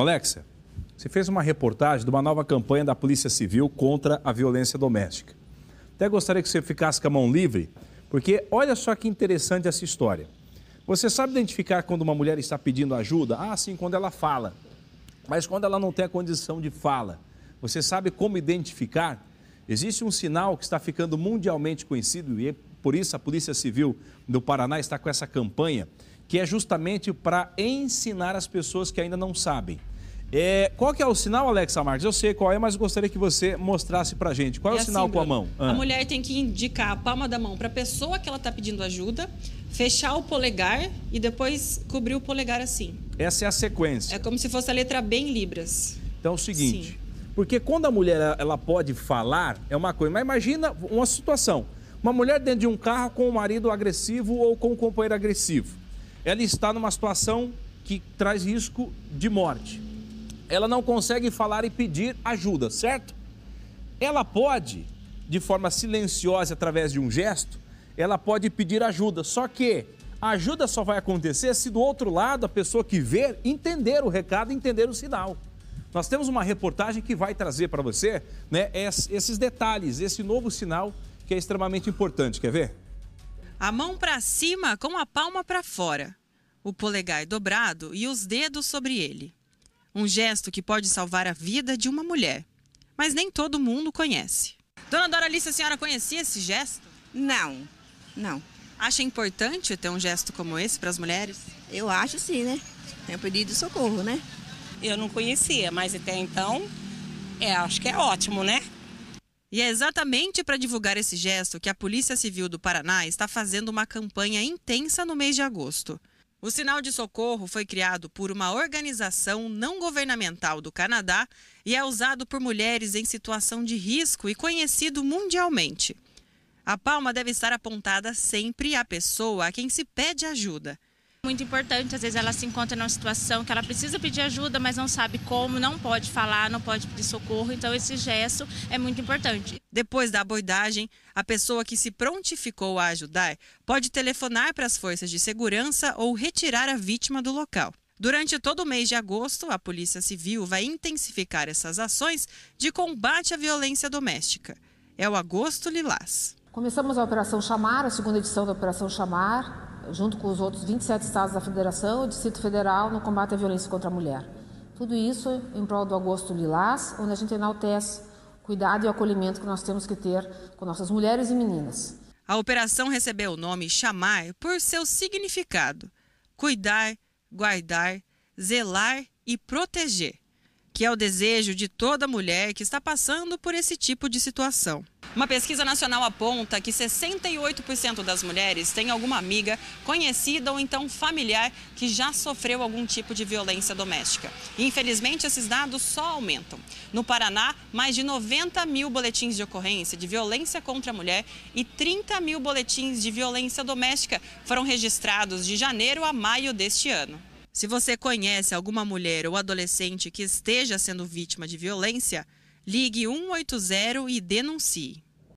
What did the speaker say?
Alexa, você fez uma reportagem de uma nova campanha da Polícia Civil contra a violência doméstica. Até gostaria que você ficasse com a mão livre, porque olha só que interessante essa história. Você sabe identificar quando uma mulher está pedindo ajuda? Ah, sim, quando ela fala. Mas quando ela não tem a condição de fala, você sabe como identificar? Existe um sinal que está ficando mundialmente conhecido e é por isso a Polícia Civil do Paraná está com essa campanha que é justamente para ensinar as pessoas que ainda não sabem. É, qual que é o sinal, Alexa Marques? Eu sei qual é, mas gostaria que você mostrasse para gente. Qual é, é o assim, sinal com a mão? Ah. A mulher tem que indicar a palma da mão para a pessoa que ela está pedindo ajuda, fechar o polegar e depois cobrir o polegar assim. Essa é a sequência. É como se fosse a letra B em libras. Então é o seguinte, Sim. porque quando a mulher ela pode falar é uma coisa, mas imagina uma situação, uma mulher dentro de um carro com o um marido agressivo ou com o um companheiro agressivo ela está numa situação que traz risco de morte. Ela não consegue falar e pedir ajuda, certo? Ela pode, de forma silenciosa, através de um gesto, ela pode pedir ajuda, só que a ajuda só vai acontecer se do outro lado a pessoa que vê entender o recado, entender o sinal. Nós temos uma reportagem que vai trazer para você né, esses detalhes, esse novo sinal que é extremamente importante. Quer ver? A mão para cima com a palma para fora, o polegar é dobrado e os dedos sobre ele. Um gesto que pode salvar a vida de uma mulher, mas nem todo mundo conhece. Dona Doralice, a senhora conhecia esse gesto? Não, não. Acha importante ter um gesto como esse para as mulheres? Eu acho sim, né? É um pedido de socorro, né? Eu não conhecia, mas até então, é, acho que é ótimo, né? E é exatamente para divulgar esse gesto que a Polícia Civil do Paraná está fazendo uma campanha intensa no mês de agosto. O sinal de socorro foi criado por uma organização não governamental do Canadá e é usado por mulheres em situação de risco e conhecido mundialmente. A palma deve estar apontada sempre à pessoa a quem se pede ajuda. Muito importante, às vezes ela se encontra numa situação que ela precisa pedir ajuda, mas não sabe como, não pode falar, não pode pedir socorro, então esse gesto é muito importante. Depois da abordagem, a pessoa que se prontificou a ajudar pode telefonar para as forças de segurança ou retirar a vítima do local. Durante todo o mês de agosto, a Polícia Civil vai intensificar essas ações de combate à violência doméstica. É o Agosto Lilás. Começamos a Operação Chamar, a segunda edição da Operação Chamar, junto com os outros 27 estados da Federação e o Distrito Federal, no combate à violência contra a mulher. Tudo isso em prol do Agosto Lilás, onde a gente enaltece o cuidado e o acolhimento que nós temos que ter com nossas mulheres e meninas. A operação recebeu o nome Chamar por seu significado: cuidar, guardar, zelar e proteger que é o desejo de toda mulher que está passando por esse tipo de situação. Uma pesquisa nacional aponta que 68% das mulheres têm alguma amiga, conhecida ou então familiar que já sofreu algum tipo de violência doméstica. infelizmente, esses dados só aumentam. No Paraná, mais de 90 mil boletins de ocorrência de violência contra a mulher e 30 mil boletins de violência doméstica foram registrados de janeiro a maio deste ano. Se você conhece alguma mulher ou adolescente que esteja sendo vítima de violência, ligue 180 e denuncie.